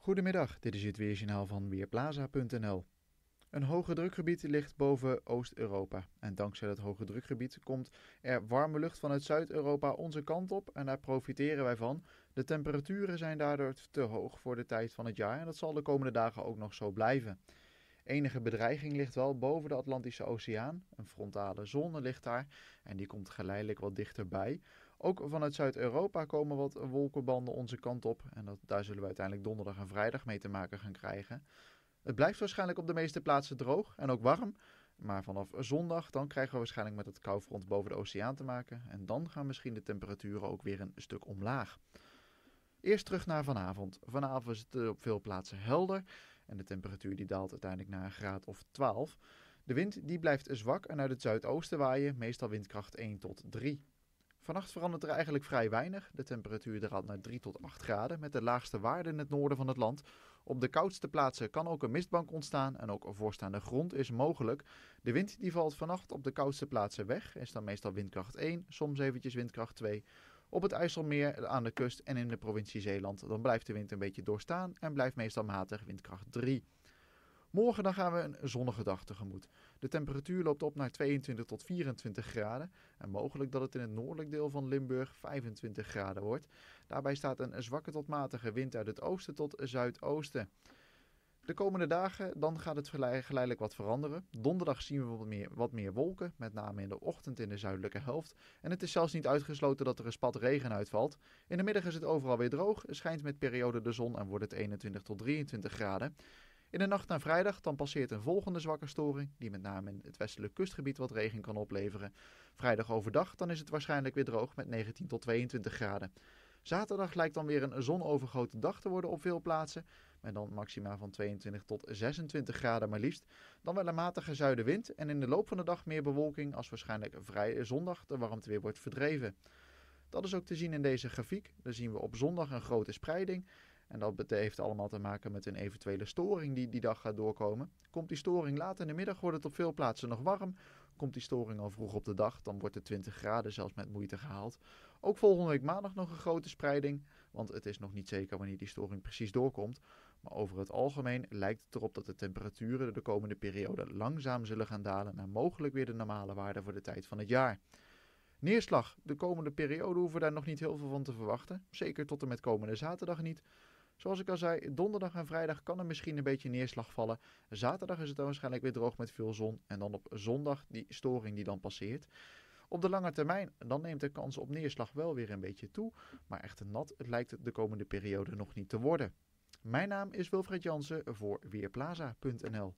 Goedemiddag, dit is het weerjournaal van Weerplaza.nl. Een hoge drukgebied ligt boven Oost-Europa. En dankzij dat hoge drukgebied komt er warme lucht vanuit Zuid-Europa onze kant op en daar profiteren wij van. De temperaturen zijn daardoor te hoog voor de tijd van het jaar en dat zal de komende dagen ook nog zo blijven. Enige bedreiging ligt wel boven de Atlantische Oceaan. Een frontale zone ligt daar en die komt geleidelijk wat dichterbij. Ook vanuit Zuid-Europa komen wat wolkenbanden onze kant op. En dat, daar zullen we uiteindelijk donderdag en vrijdag mee te maken gaan krijgen. Het blijft waarschijnlijk op de meeste plaatsen droog en ook warm. Maar vanaf zondag dan krijgen we waarschijnlijk met het koufront boven de oceaan te maken. En dan gaan misschien de temperaturen ook weer een stuk omlaag. Eerst terug naar vanavond. Vanavond is het eh, op veel plaatsen helder. En de temperatuur die daalt uiteindelijk naar een graad of 12. De wind die blijft zwak en uit het zuidoosten waaien, meestal windkracht 1 tot 3. Vannacht verandert er eigenlijk vrij weinig. De temperatuur daalt naar 3 tot 8 graden met de laagste waarde in het noorden van het land. Op de koudste plaatsen kan ook een mistbank ontstaan en ook een voorstaande grond is mogelijk. De wind die valt vannacht op de koudste plaatsen weg, is dan meestal windkracht 1, soms eventjes windkracht 2. Op het IJsselmeer, aan de kust en in de provincie Zeeland dan blijft de wind een beetje doorstaan en blijft meestal matig windkracht 3. Morgen dan gaan we een zonnige dag tegemoet. De temperatuur loopt op naar 22 tot 24 graden en mogelijk dat het in het noordelijk deel van Limburg 25 graden wordt. Daarbij staat een zwakke tot matige wind uit het oosten tot zuidoosten. De komende dagen dan gaat het geleidelijk wat veranderen. Donderdag zien we wat meer, wat meer, wolken, met name in de ochtend in de zuidelijke helft. En het is zelfs niet uitgesloten dat er een spat regen uitvalt. In de middag is het overal weer droog, schijnt met periode de zon en wordt het 21 tot 23 graden. In de nacht naar vrijdag dan passeert een volgende zwakke storing, die met name in het westelijk kustgebied wat regen kan opleveren. Vrijdag overdag dan is het waarschijnlijk weer droog met 19 tot 22 graden. Zaterdag lijkt dan weer een zonovergoten dag te worden op veel plaatsen, met dan maxima van 22 tot 26 graden maar liefst. Dan wel een matige zuidenwind en in de loop van de dag meer bewolking als waarschijnlijk vrij zondag de warmte weer wordt verdreven. Dat is ook te zien in deze grafiek. Daar zien we op zondag een grote spreiding en dat heeft allemaal te maken met een eventuele storing die die dag gaat doorkomen. Komt die storing laat in de middag, wordt het op veel plaatsen nog warm. Komt die storing al vroeg op de dag, dan wordt de 20 graden zelfs met moeite gehaald. Ook volgende week maandag nog een grote spreiding, want het is nog niet zeker wanneer die storing precies doorkomt. Maar over het algemeen lijkt het erop dat de temperaturen de komende periode langzaam zullen gaan dalen naar mogelijk weer de normale waarde voor de tijd van het jaar. Neerslag. De komende periode hoeven we daar nog niet heel veel van te verwachten. Zeker tot en met komende zaterdag niet. Zoals ik al zei, donderdag en vrijdag kan er misschien een beetje neerslag vallen. Zaterdag is het dan waarschijnlijk weer droog met veel zon. En dan op zondag die storing die dan passeert. Op de lange termijn, dan neemt de kans op neerslag wel weer een beetje toe. Maar echt nat lijkt het de komende periode nog niet te worden. Mijn naam is Wilfred Jansen voor Weerplaza.nl